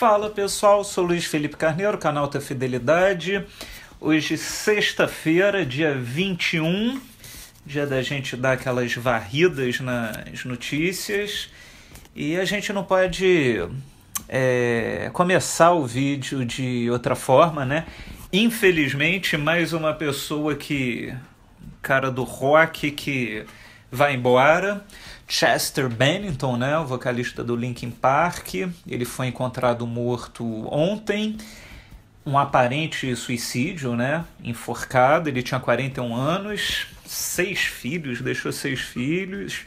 Fala pessoal, sou Luiz Felipe Carneiro, canal Tua Fidelidade. Hoje, sexta-feira, dia 21, dia da gente dar aquelas varridas nas notícias. E a gente não pode é, começar o vídeo de outra forma, né? Infelizmente, mais uma pessoa que. cara do rock que vai embora. Chester Bennington, né, o vocalista do Linkin Park, ele foi encontrado morto ontem, um aparente suicídio, né, enforcado, ele tinha 41 anos, seis filhos, deixou seis filhos,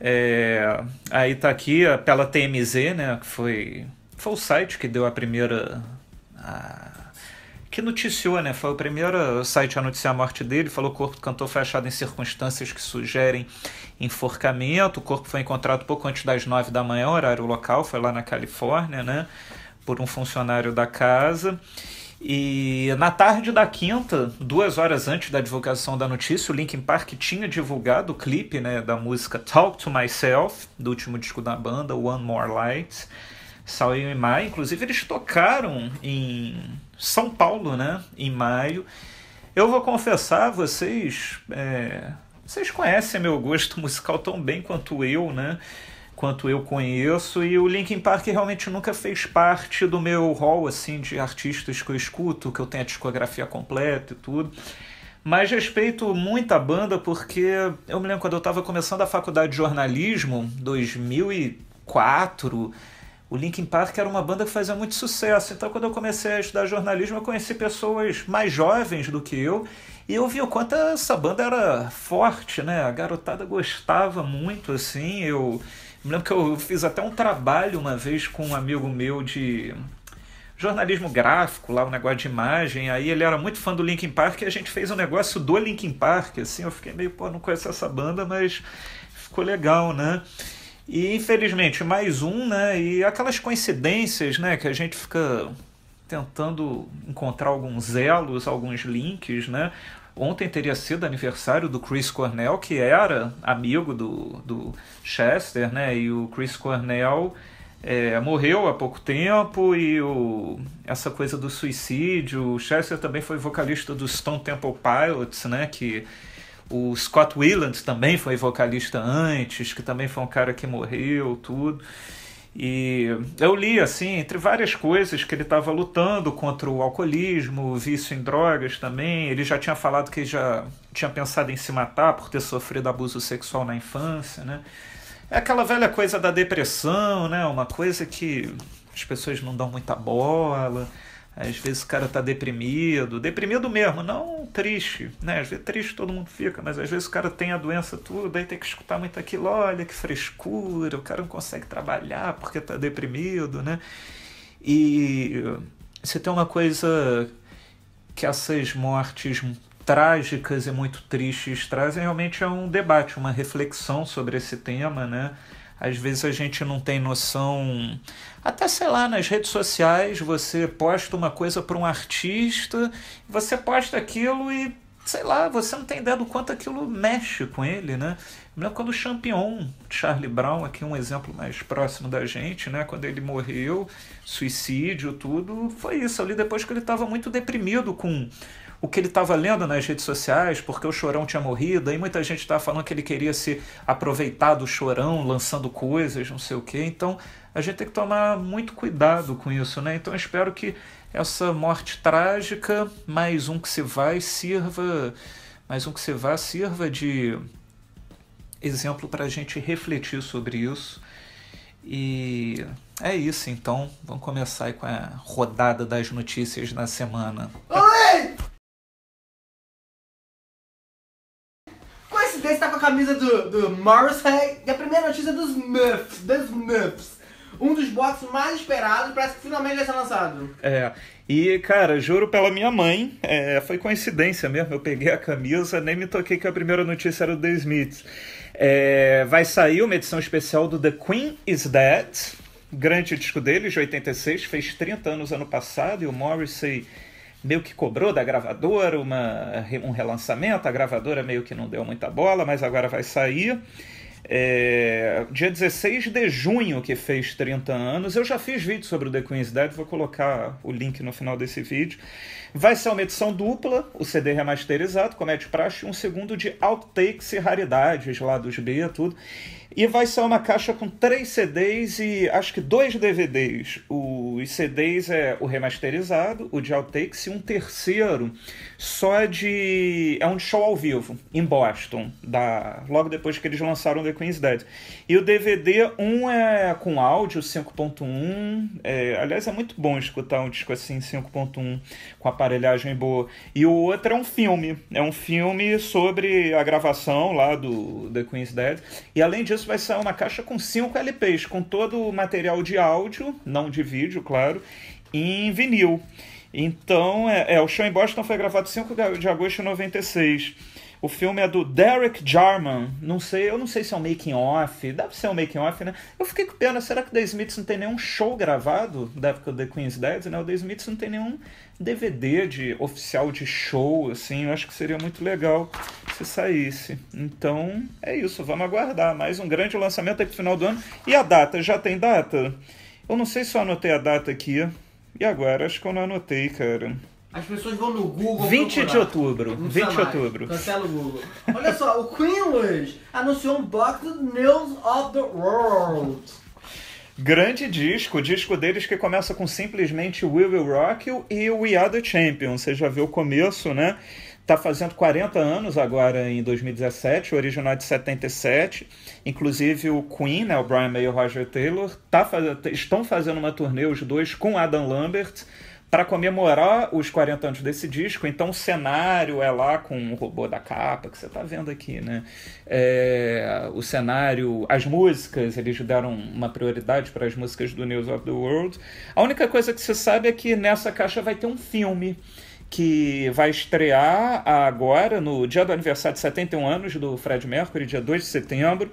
é, aí tá aqui pela TMZ, né, que foi, foi o site que deu a primeira... A, que noticiou, né? Foi o primeiro site a noticiar a morte dele. Falou que o corpo do cantor foi achado em circunstâncias que sugerem enforcamento. O corpo foi encontrado pouco antes das nove da manhã, horário local, foi lá na Califórnia, né? Por um funcionário da casa. E na tarde da quinta, duas horas antes da divulgação da notícia, o Linkin Park tinha divulgado o clipe né, da música Talk to Myself, do último disco da banda, One More Light. Saiu em maio. Inclusive, eles tocaram em são Paulo, né? Em maio. Eu vou confessar, vocês. É, vocês conhecem meu gosto musical tão bem quanto eu, né? Quanto eu conheço, e o Linkin Park realmente nunca fez parte do meu hall assim de artistas que eu escuto, que eu tenho a discografia completa e tudo. Mas respeito muito a banda porque eu me lembro quando eu estava começando a faculdade de jornalismo, 2004, o Linkin Park era uma banda que fazia muito sucesso. Então, quando eu comecei a estudar jornalismo, eu conheci pessoas mais jovens do que eu e eu vi o quanto essa banda era forte, né? A garotada gostava muito, assim. Eu me lembro que eu fiz até um trabalho uma vez com um amigo meu de jornalismo gráfico, lá um negócio de imagem. Aí ele era muito fã do Linkin Park e a gente fez um negócio do Linkin Park, assim. Eu fiquei meio, pô, não conheço essa banda, mas ficou legal, né? E infelizmente mais um, né? E aquelas coincidências, né? Que a gente fica tentando encontrar alguns elos, alguns links, né? Ontem teria sido aniversário do Chris Cornell, que era amigo do, do Chester, né? E o Chris Cornell é, morreu há pouco tempo e o, essa coisa do suicídio. O Chester também foi vocalista do Stone Temple Pilots, né? Que o Scott Weiland também foi vocalista antes, que também foi um cara que morreu, tudo. E eu li, assim, entre várias coisas, que ele estava lutando contra o alcoolismo, o vício em drogas também. Ele já tinha falado que já tinha pensado em se matar por ter sofrido abuso sexual na infância, né? É aquela velha coisa da depressão, né? Uma coisa que as pessoas não dão muita bola. Às vezes o cara tá deprimido, deprimido mesmo, não triste, né? Às vezes triste todo mundo fica, mas às vezes o cara tem a doença tudo, aí tem que escutar muito aquilo, olha que frescura, o cara não consegue trabalhar porque tá deprimido, né? E você tem uma coisa que essas mortes trágicas e muito tristes trazem realmente é um debate, uma reflexão sobre esse tema, né? Às vezes a gente não tem noção. Até sei lá, nas redes sociais você posta uma coisa para um artista, você posta aquilo e sei lá, você não tem ideia do quanto aquilo mexe com ele, né? Lembro quando o Champion, Charlie Brown, aqui um exemplo mais próximo da gente, né? Quando ele morreu, suicídio, tudo, foi isso. ali depois que ele estava muito deprimido com o que ele estava lendo nas redes sociais, porque o Chorão tinha morrido, e muita gente estava falando que ele queria se aproveitar do Chorão, lançando coisas, não sei o quê. Então a gente tem que tomar muito cuidado com isso, né? Então eu espero que essa morte trágica, mais um que se vai, sirva, mais um que se vá, sirva de exemplo para a gente refletir sobre isso. E é isso, então. Vamos começar aí com a rodada das notícias na semana. Oi! desse tá com a camisa do, do Morrissey é, e a primeira notícia é dos Muffs, dos Muffs. Um dos boxes mais esperados, parece que finalmente vai ser lançado. É, e cara, juro pela minha mãe, é, foi coincidência mesmo, eu peguei a camisa, nem me toquei que a primeira notícia era do The Smiths. É, vai sair uma edição especial do The Queen Is Dead, grande disco deles, de 86, fez 30 anos ano passado, e o Morrissey meio que cobrou da gravadora uma, um relançamento, a gravadora meio que não deu muita bola, mas agora vai sair. É, dia 16 de junho, que fez 30 anos, eu já fiz vídeo sobre o The Queen's Dead, vou colocar o link no final desse vídeo. Vai ser uma edição dupla, o CD remasterizado, comete é praxe, um segundo de outtakes e raridades lá dos B, tudo. E vai ser uma caixa com três CDs e acho que dois DVDs. Os CDs é o remasterizado, o de outtakes, e um terceiro só é de. É um show ao vivo, em Boston, da... logo depois que eles lançaram The Queen's Dead. E o DVD, um é com áudio 5.1. É... Aliás, é muito bom escutar um disco assim 5.1 com aparelhagem boa. E o outro é um filme. É um filme sobre a gravação lá do The Queen's Dead. E além disso, vai sair uma caixa com 5 LPs, com todo o material de áudio, não de vídeo, claro, em vinil. Então, é, é o show em Boston foi gravado 5 de agosto de 96. O filme é do Derek Jarman. Não sei, eu não sei se é um making off. Deve ser um making off, né? Eu fiquei com pena, será que o The Smiths não tem nenhum show gravado da época do The Queen's Dead, né? O The Smiths não tem nenhum DVD de oficial de show, assim. Eu acho que seria muito legal se saísse. Então, é isso, vamos aguardar. Mais um grande lançamento aí pro final do ano. E a data, já tem data? Eu não sei se eu anotei a data aqui. E agora? Acho que eu não anotei, cara. As pessoas vão no Google. 20 procurar. de outubro. 20 de outubro. Cancela o Google. Olha só, o Queen Luiz anunciou um box do News of the World. Grande disco, disco deles que começa com simplesmente We Will Rock You e We Are the Champions. Você já viu o começo, né? Tá fazendo 40 anos agora em 2017, o original é de 77. Inclusive o Queen, né, o Brian May e o Roger Taylor, tá faz... estão fazendo uma turnê, os dois, com Adam Lambert para comemorar os 40 anos desse disco, então o cenário é lá com o robô da capa, que você está vendo aqui, né? É, o cenário, as músicas, eles deram uma prioridade para as músicas do News of the World. A única coisa que você sabe é que nessa caixa vai ter um filme que vai estrear agora, no dia do aniversário de 71 anos do Fred Mercury, dia 2 de setembro.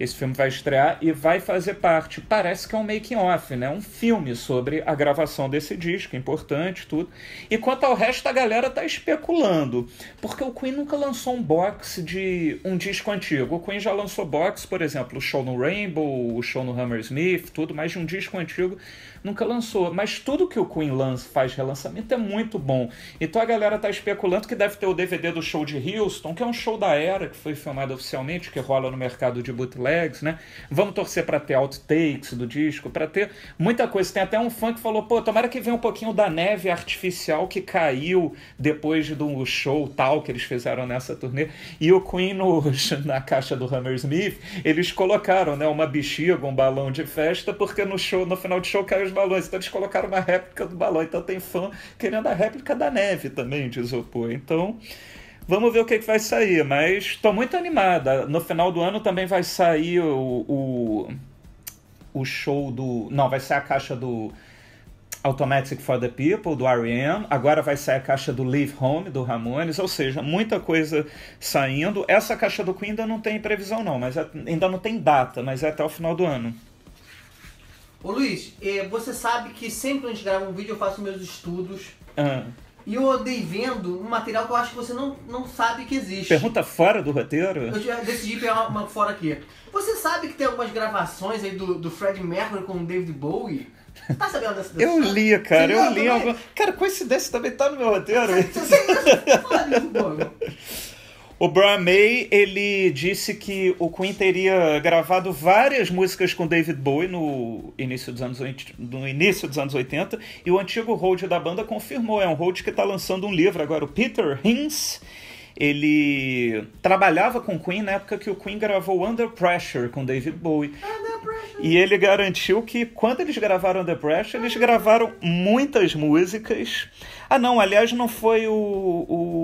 Esse filme vai estrear e vai fazer parte, parece que é um making-off, né? Um filme sobre a gravação desse disco, importante, tudo. E quanto ao resto, a galera tá especulando. Porque o Queen nunca lançou um box de um disco antigo. O Queen já lançou box, por exemplo, o show no Rainbow, o show no Hammersmith, tudo, mas de um disco antigo nunca lançou. Mas tudo que o Queen lança, faz relançamento é muito bom. Então a galera tá especulando que deve ter o DVD do show de Houston, que é um show da era, que foi filmado oficialmente, que rola no mercado de bootlegs, né? Vamos torcer para ter outtakes do disco, para ter muita coisa. Tem até um fã que falou, pô, tomara que venha um pouquinho da neve artificial que caiu depois do show tal que eles fizeram nessa turnê. E o Queen no, na caixa do Hammersmith, eles colocaram, né, uma bexiga, um balão de festa, porque no show, no final do show caiu balões. Então eles colocaram uma réplica do balão. Então tem fã querendo a réplica da neve também de isopor. Então vamos ver o que, que vai sair. Mas estou muito animada. No final do ano também vai sair o, o, o show do. Não, vai sair a caixa do. Automatic for the People, do R.E.M. Agora vai sair a caixa do Leave Home, do Ramones. Ou seja, muita coisa saindo. Essa caixa do Queen ainda não tem previsão não, mas é, ainda não tem data, mas é até o final do ano. Ô Luiz, é, você sabe que sempre quando a gente grava um vídeo eu faço meus estudos. Ah. E eu andei vendo um material que eu acho que você não, não sabe que existe. Pergunta fora do roteiro? Eu decidi pegar uma, fora aqui. Você sabe que tem algumas gravações aí do, do Fred Mercury com o David Bowie? Tá sabendo dessa Eu li, cara, eu li alguma. Cara, coincidência também tá no meu roteiro. Você, você, você, você, o Brian May, ele disse que o Queen teria gravado várias músicas com David Bowie no início dos anos, no início dos anos 80, e o antigo hold da banda confirmou, é um hold que está lançando um livro agora, o Peter Hinz, ele trabalhava com Queen na época que o Queen gravou Under Pressure com David Bowie. E ele garantiu que quando eles gravaram Under Pressure, eles gravaram muitas músicas. Ah, não, aliás, não foi o, o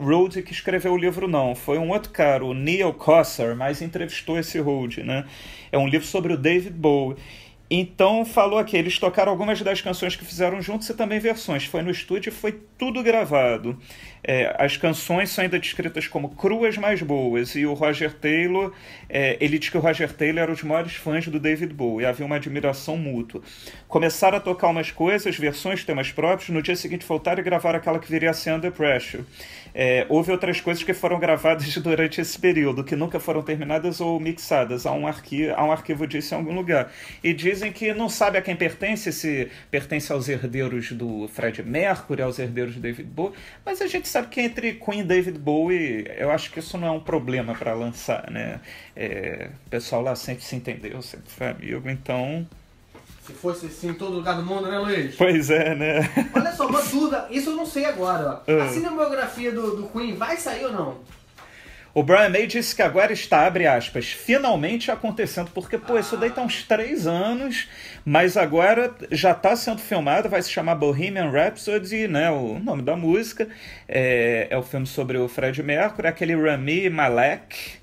Rhodes que escreveu o livro, não. Foi um outro cara, o Neil Kosser, mas entrevistou esse Rhodes, né? É um livro sobre o David Bowie. Então falou aqui, eles tocaram algumas das canções que fizeram juntos e também versões. Foi no estúdio, e foi tudo gravado. É, as canções são ainda descritas como cruas mais boas. E o Roger Taylor, é, ele diz que o Roger Taylor era um dos maiores fãs do David Bowie. Havia uma admiração mútua. Começaram a tocar umas coisas, versões, temas próprios. No dia seguinte voltaram e gravaram aquela que viria a ser Under Pressure. É, houve outras coisas que foram gravadas durante esse período, que nunca foram terminadas ou mixadas. Há um, arqui há um arquivo disso em algum lugar. E diz dizem que não sabe a quem pertence, se pertence aos herdeiros do Fred Mercury, aos herdeiros de David Bowie, mas a gente sabe que entre Queen e David Bowie, eu acho que isso não é um problema para lançar, né? É, o pessoal lá sempre se entendeu, sempre foi amigo, então se fosse assim em todo lugar do mundo, né, Luiz? Pois é, né? Olha só, uma dúvida isso eu não sei agora. Ah. A cinebiografia do, do Queen vai sair ou não? O Brian May disse que agora está, abre aspas, finalmente acontecendo, porque, pô, isso daí tá uns três anos, mas agora já está sendo filmado, vai se chamar Bohemian Rhapsody, né, o nome da música, é, é o filme sobre o Fred Mercury, aquele Rami Malek,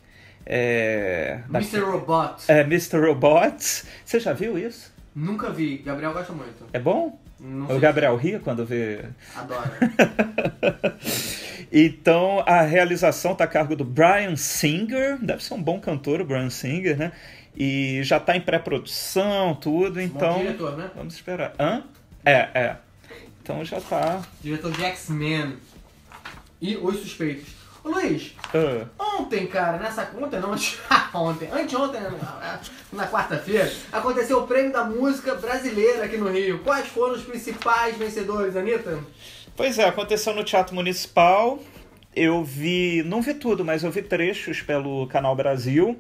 é, daqui, Mr. Robot. É, Mr. Robot. Você já viu isso? Nunca vi, Gabriel gosta muito. É bom? Não é o Gabriel ria quando vê. Adoro. então a realização está a cargo do Brian Singer, deve ser um bom cantor o Brian Singer, né? E já está em pré-produção, tudo, então. Bom diretor, né? Vamos esperar. Hã? É, é. Então já está. Diretor de X-Men. E Os Suspeitos. Luiz, ah. ontem, cara, nessa. Ontem não, ontem. Anteontem, na quarta-feira, aconteceu o prêmio da música brasileira aqui no Rio. Quais foram os principais vencedores, Anitta? Pois é, aconteceu no Teatro Municipal. Eu vi. Não vi tudo, mas eu vi trechos pelo Canal Brasil.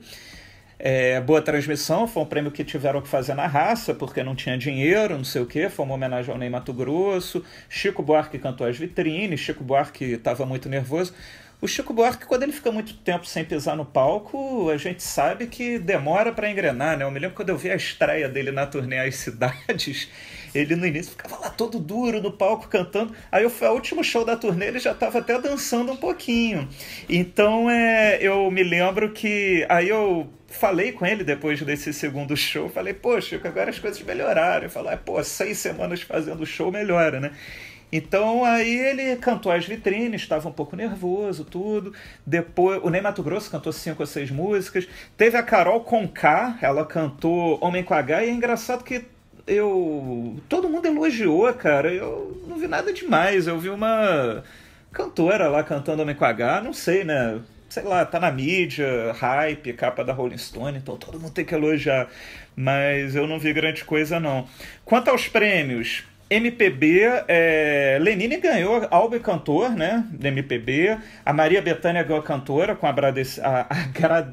É, boa transmissão, foi um prêmio que tiveram que fazer na raça, porque não tinha dinheiro, não sei o que, foi uma homenagem ao Ney Mato Grosso, Chico Buarque cantou as vitrines, Chico Buarque estava muito nervoso. O Chico Buarque, quando ele fica muito tempo sem pisar no palco, a gente sabe que demora para engrenar, né? Eu me lembro quando eu vi a estreia dele na turnê As Cidades, ele no início ficava lá todo duro no palco cantando. Aí fui o último show da turnê, ele já estava até dançando um pouquinho. Então é, eu me lembro que aí eu falei com ele depois desse segundo show, falei, poxa, agora as coisas melhoraram. Ele falou, é, pô, seis semanas fazendo show melhora, né? Então aí ele cantou as vitrines, estava um pouco nervoso, tudo. Depois o Ney Mato Grosso cantou cinco ou seis músicas. Teve a Carol Conká, ela cantou Homem com H e é engraçado que eu todo mundo elogiou, cara. Eu não vi nada demais. Eu vi uma cantora lá cantando Homem com H, não sei, né? sei lá, tá na mídia, hype, capa da Rolling Stone, então todo mundo tem que elogiar. Mas eu não vi grande coisa, não. Quanto aos prêmios, MPB, é, Lenine ganhou e Cantor, né? Da MPB. A Maria Bethânia ganhou a cantora com abradecer, a,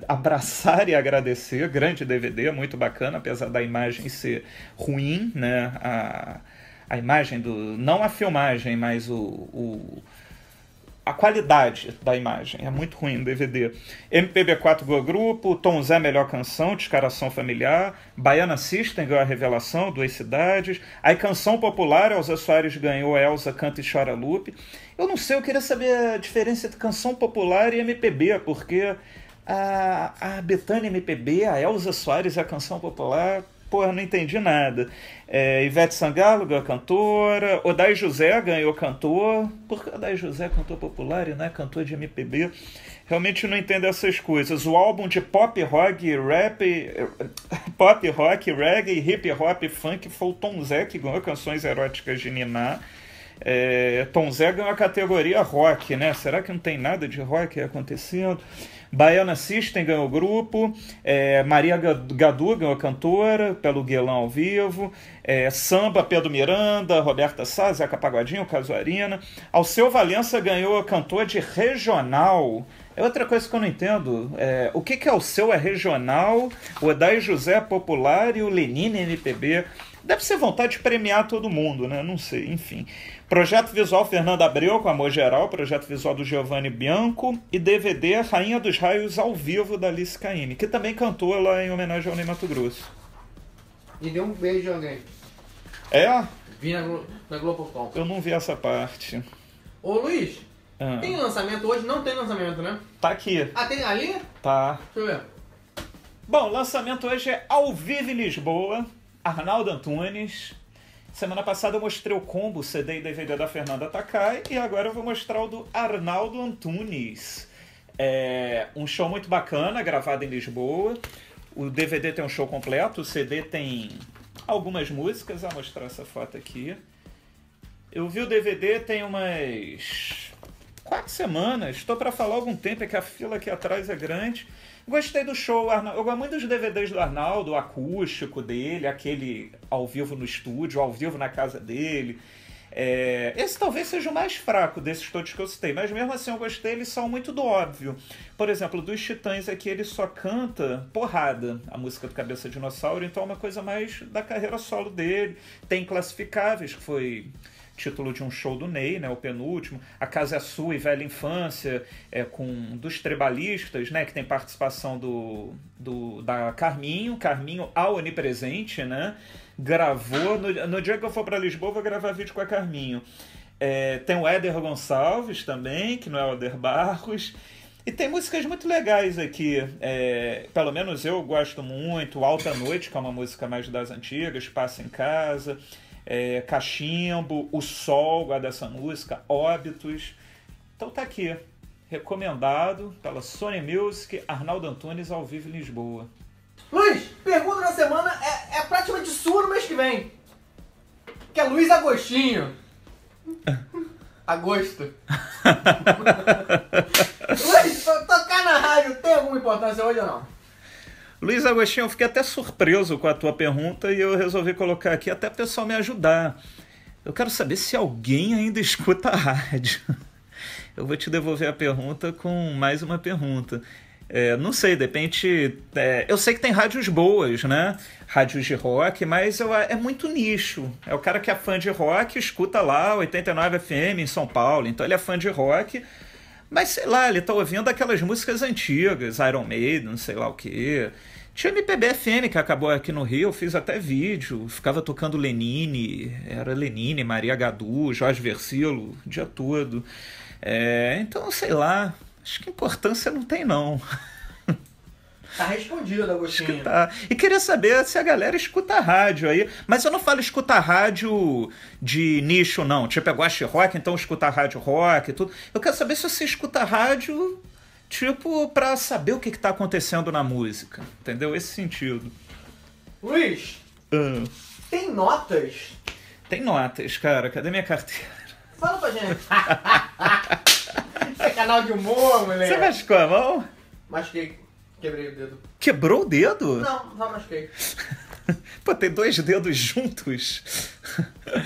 Abraçar e Agradecer. Grande DVD, muito bacana, apesar da imagem ser ruim, né? A, a imagem do. Não a filmagem, mas o, o a qualidade da imagem é muito ruim no DVD. MPB4 ganhou grupo, Tom Zé melhor canção, Descaração Familiar, Baiana System ganhou a revelação, Duas Cidades, aí Canção Popular, Elza Soares ganhou Elza Canta e Chora Lupe. Eu não sei, eu queria saber a diferença entre Canção Popular e MPB, porque a, a Betânia MPB, a Elza Soares e a Canção Popular porra, não entendi nada. É, Ivete Sangalo ganhou cantora, Odai José ganhou cantor. Por que Odai José é cantor popular e não é cantor de MPB? Realmente não entendo essas coisas. O álbum de pop rock, rap, pop rock, reggae, hip hop, funk foi o Tom Zé que ganhou canções eróticas de Ninar. É, Tom Zé ganhou a categoria rock, né? Será que não tem nada de rock acontecendo? Baiana System ganhou o grupo, é, Maria Gadu ganhou a cantora, pelo Guelão ao vivo, é, Samba, Pedro Miranda, Roberta Sá, Zeca Pagodinho, Casuarina. Alceu Valença ganhou a cantora de regional. É outra coisa que eu não entendo. É, o que, que é o seu é regional, o Edai José é popular e o Lenine MPB? É Deve ser vontade de premiar todo mundo, né? Não sei, enfim. Projeto visual Fernanda Abreu, com Amor Geral, projeto visual do Giovanni Bianco e DVD Rainha dos Raios ao vivo da Alice Caine, que também cantou lá em homenagem ao Ney Mato Grosso. E deu um beijo a alguém. É? Vi na, Globo na Globocom. Eu não vi essa parte. Ô Luiz, ah. tem lançamento hoje? Não tem lançamento, né? Tá aqui. Ah, tem ali? Tá. Deixa eu ver. Bom, lançamento hoje é ao vivo em Lisboa. Arnaldo Antunes, Semana passada eu mostrei o combo CD e DVD da Fernanda Takai e agora eu vou mostrar o do Arnaldo Antunes. É um show muito bacana, gravado em Lisboa. O DVD tem um show completo, o CD tem algumas músicas. Vou mostrar essa foto aqui. Eu vi o DVD, tem umas quatro semanas. Estou para falar algum tempo, é que a fila aqui atrás é grande. Gostei do show, Arnaldo. Eu gosto muito dos DVDs do Arnaldo, o acústico dele, aquele ao vivo no estúdio, ao vivo na casa dele. É... esse talvez seja o mais fraco desses todos que eu citei, mas mesmo assim eu gostei, eles são muito do óbvio. Por exemplo, dos Titãs aqui é ele só canta porrada, a música do Cabeça Dinossauro, então é uma coisa mais da carreira solo dele. Tem Classificáveis, que foi título de um show do Ney, né, o penúltimo, A Casa é Sua e Velha Infância, é, com dos Trebalistas, né, que tem participação do, do da Carminho, Carminho ao onipresente, né, gravou, no, no dia que eu for para Lisboa vou gravar vídeo com a Carminho. É, tem o Éder Gonçalves também, que não é o Éder Barros, e tem músicas muito legais aqui. É, pelo menos eu gosto muito. Alta Noite, que é uma música mais das antigas, Passa em Casa é, Cachimbo, O Sol, guarda essa música, Óbitos. Então tá aqui, recomendado pela Sony Music, Arnaldo Antunes ao vivo em Lisboa. Luiz, pergunta da semana é, é praticamente sua no mês que vem. Que é Luiz Agostinho. Agosto. Luiz, tocar na rádio tem alguma importância hoje ou não? Luiz Agostinho, eu fiquei até surpreso com a tua pergunta e eu resolvi colocar aqui até o pessoal me ajudar. Eu quero saber se alguém ainda escuta a rádio. Eu vou te devolver a pergunta com mais uma pergunta. É, não sei, depende. É, eu sei que tem rádios boas, né? Rádios de rock, mas eu, é muito nicho. É o cara que é fã de rock, escuta lá 89 FM em São Paulo, então ele é fã de rock mas sei lá, ele tá ouvindo aquelas músicas antigas, Iron Maiden, não sei lá o quê. Tinha MPB FM que acabou aqui no Rio, fiz até vídeo, ficava tocando Lenine, era Lenine, Maria Gadu, Jorge Versilo, o dia todo. É, então, sei lá, acho que importância não tem não. Tá respondido, Agostinho. Escutar. E queria saber se a galera escuta rádio aí. Mas eu não falo escutar rádio de nicho, não. Tipo, eu gosto de rock, então escutar rádio rock e tudo. Eu quero saber se você escuta rádio, tipo, pra saber o que, que tá acontecendo na música. Entendeu? Esse sentido. Luiz! Ah. Tem notas? Tem notas, cara. Cadê minha carteira? Fala pra gente. Isso é canal de humor, moleque. Você machucou a mão? Machuquei. Quebrei o dedo. Quebrou o dedo? Não, só machuquei. Pô, tem dois dedos juntos?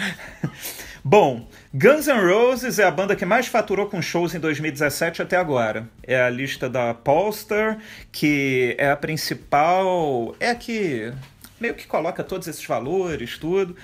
Bom, Guns N' Roses é a banda que mais faturou com shows em 2017 até agora. É a lista da Polster, que é a principal. É a que meio que coloca todos esses valores, tudo.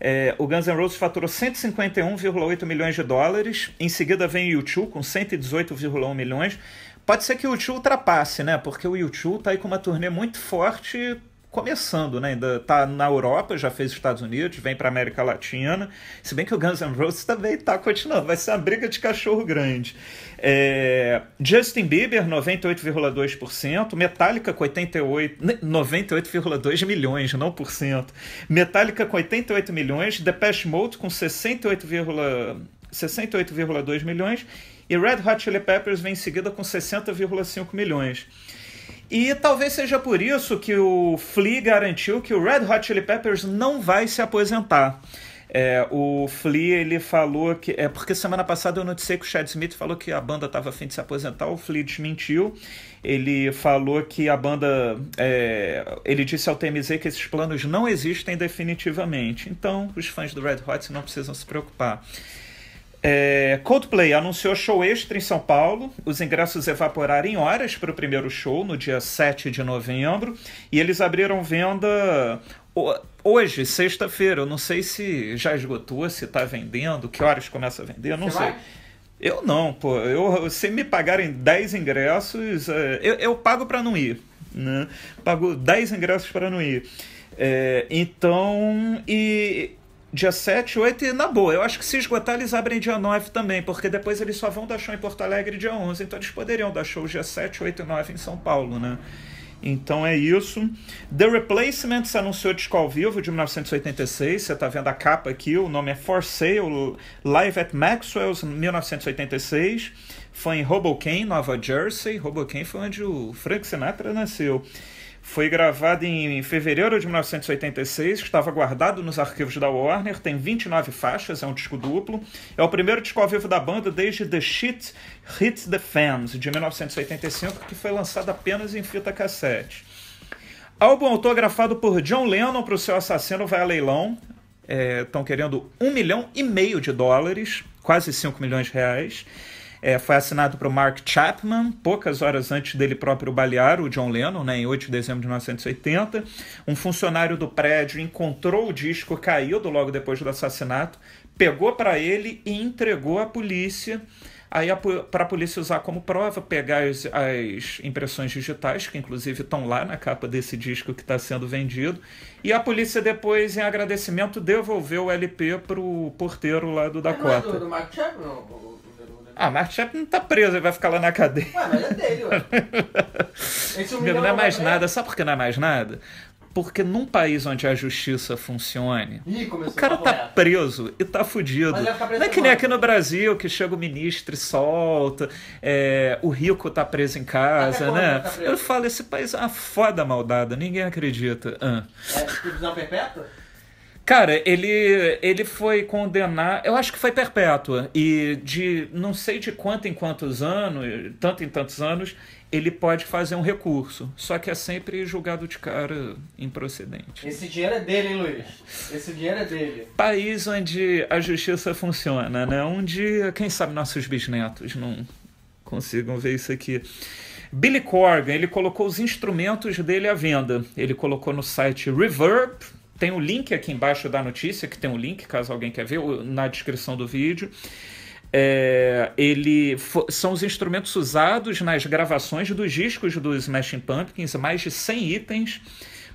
É, o Guns N' Roses faturou 151,8 milhões de dólares. Em seguida vem o U2 com 118,1 milhões. Pode ser que o YouTube ultrapasse, né? Porque o YouTube tá aí com uma turnê muito forte começando, né? Ainda tá na Europa, já fez Estados Unidos, vem para América Latina. Se bem que o Guns N' Roses também tá continuando, vai ser uma briga de cachorro grande. É... Justin Bieber, 98,2%, Metallica com 88, 98,2 milhões, não por cento. Metallica com 88 milhões, Depeche Mode com 68,2 68 milhões e Red Hot Chili Peppers vem em seguida com 60,5 milhões. E talvez seja por isso que o Flea garantiu que o Red Hot Chili Peppers não vai se aposentar. É, o Flea, ele falou que. É porque semana passada eu noticiei que o Chad Smith falou que a banda estava afim de se aposentar, o Flea desmentiu. Ele falou que a banda. É, ele disse ao TMZ que esses planos não existem definitivamente. Então, os fãs do Red Hot não precisam se preocupar. É, Coldplay anunciou show extra em São Paulo. Os ingressos evaporaram em horas para o primeiro show, no dia 7 de novembro, e eles abriram venda hoje, sexta-feira. Eu não sei se já esgotou, se está vendendo, que horas começa a vender, eu não Você sei. Vai? Eu não, pô. Eu, se me pagarem 10 ingressos, é, eu, eu pago para não ir. Né? Pago 10 ingressos para não ir. É, então, e dia 7, 8 e na boa. Eu acho que se esgotar, eles abrem dia 9 também, porque depois eles só vão dar show em Porto Alegre dia 11. Então eles poderiam dar show dia 7, 8 e 9 em São Paulo, né? Então é isso. The Replacements anunciou disco ao vivo de 1986. Você está vendo a capa aqui. O nome é For Sale, Live at Maxwell's, 1986. Foi em Hoboken, Nova Jersey. Hoboken foi onde o Frank Sinatra nasceu. Foi gravado em fevereiro de 1986, estava guardado nos arquivos da Warner, tem 29 faixas, é um disco duplo. É o primeiro disco ao vivo da banda desde The Shit Hits the Fans, de 1985, que foi lançado apenas em fita cassete. Álbum autografado por John Lennon para o seu assassino vai a leilão. Estão é, querendo um milhão e meio de dólares, quase 5 milhões de reais. É, foi assinado para o Mark Chapman, poucas horas antes dele próprio balear o John Lennon, né, em 8 de dezembro de 1980. Um funcionário do prédio encontrou o disco caído logo depois do assassinato, pegou para ele e entregou à polícia. Aí para a polícia usar como prova, pegar as, as, impressões digitais, que inclusive estão lá na capa desse disco que está sendo vendido, e a polícia depois, em agradecimento, devolveu o LP para o porteiro lá do Dakota. Mas não é do, do Mark Chapman, ah, Mark Chapman não tá preso, ele vai ficar lá na cadeia. Ué, mas é dele, ué. É Meu, não é, é mais nada, sabe por que não é mais nada? Porque num país onde a justiça funcione, Ih, o cara tá preso e tá fudido. Não é que nem aqui no Brasil, que chega o ministro e solta, é, o rico tá preso em casa, né? Tá Eu falo, esse país é uma foda maldada, ninguém acredita. Ah. É tipo, prisão perpétua? Cara, ele, ele foi condenar, eu acho que foi perpétua, e de não sei de quanto em quantos anos, tanto em tantos anos, ele pode fazer um recurso, só que é sempre julgado de cara improcedente. Esse dinheiro é dele, hein, Luiz? Esse dinheiro é dele. País onde a justiça funciona, né? Onde, quem sabe, nossos bisnetos não consigam ver isso aqui. Billy Corgan, ele colocou os instrumentos dele à venda. Ele colocou no site Reverb, tem um link aqui embaixo da notícia, que tem um link, caso alguém quer ver, na descrição do vídeo. É, ele são os instrumentos usados nas gravações dos discos do Smashing Pumpkins, mais de 100 itens.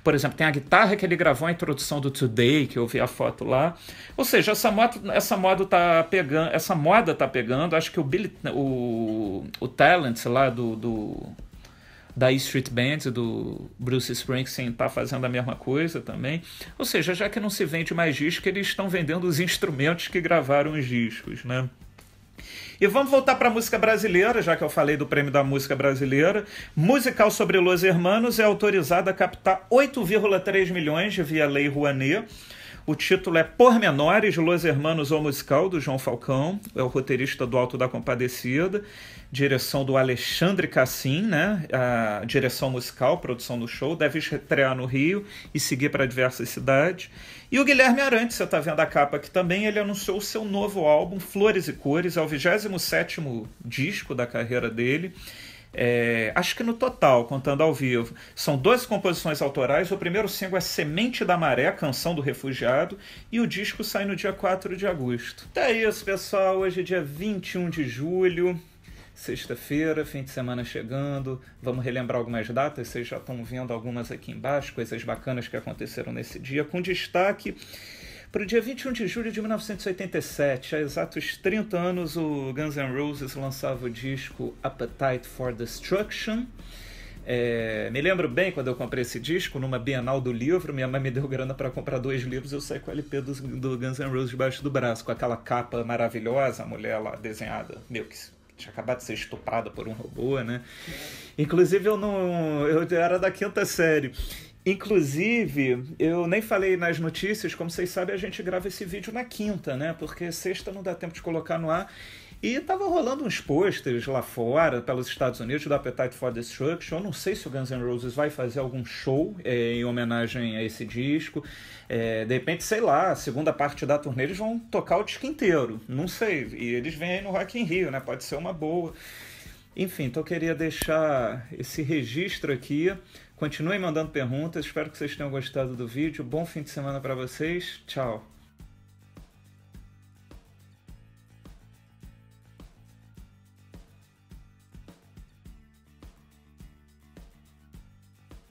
Por exemplo, tem a guitarra que ele gravou a introdução do Today, que eu vi a foto lá. Ou seja, essa moda, essa moda tá pegando, essa moda tá pegando. Acho que o Billy, o, o Talent lá do, do da Street Band do Bruce Springsteen está fazendo a mesma coisa também. Ou seja, já que não se vende mais disco, eles estão vendendo os instrumentos que gravaram os discos, né? E vamos voltar para a música brasileira, já que eu falei do prêmio da música brasileira. Musical sobre Los Hermanos é autorizado a captar 8,3 milhões via Lei Rouanet. O título é Pormenores, Los Hermanos ou Musical, do João Falcão, é o roteirista do Alto da Compadecida direção do Alexandre Cassim, né? A direção musical, produção do show, deve estrear no Rio e seguir para diversas cidades. E o Guilherme Arantes, você está vendo a capa aqui também, ele anunciou o seu novo álbum, Flores e Cores, é o 27 disco da carreira dele. É, acho que no total, contando ao vivo, são duas composições autorais. O primeiro single é Semente da Maré, canção do refugiado, e o disco sai no dia 4 de agosto. Então é isso, pessoal. Hoje é dia 21 de julho sexta-feira, fim de semana chegando, vamos relembrar algumas datas, vocês já estão vendo algumas aqui embaixo, coisas bacanas que aconteceram nesse dia, com destaque para o dia 21 de julho de 1987, há exatos 30 anos, o Guns N' Roses lançava o disco Appetite for Destruction. É, me lembro bem quando eu comprei esse disco, numa Bienal do Livro, minha mãe me deu grana para comprar dois livros, eu saí com o LP do, do Guns N' Roses debaixo do braço, com aquela capa maravilhosa, a mulher lá desenhada, Meu que tinha acabado de ser estuprada por um robô, né? Inclusive, eu não. Eu era da quinta série. Inclusive, eu nem falei nas notícias, como vocês sabem, a gente grava esse vídeo na quinta, né? Porque sexta não dá tempo de colocar no ar. E tava rolando uns pôsteres lá fora, pelos Estados Unidos, do Appetite for Destruction. Eu não sei se o Guns N' Roses vai fazer algum show é, em homenagem a esse disco. É, de repente, sei lá, a segunda parte da turnê eles vão tocar o disco inteiro. Não sei. E eles vêm aí no Rock in Rio, né? Pode ser uma boa. Enfim, então eu queria deixar esse registro aqui. Continuem mandando perguntas. Espero que vocês tenham gostado do vídeo. Bom fim de semana para vocês. Tchau.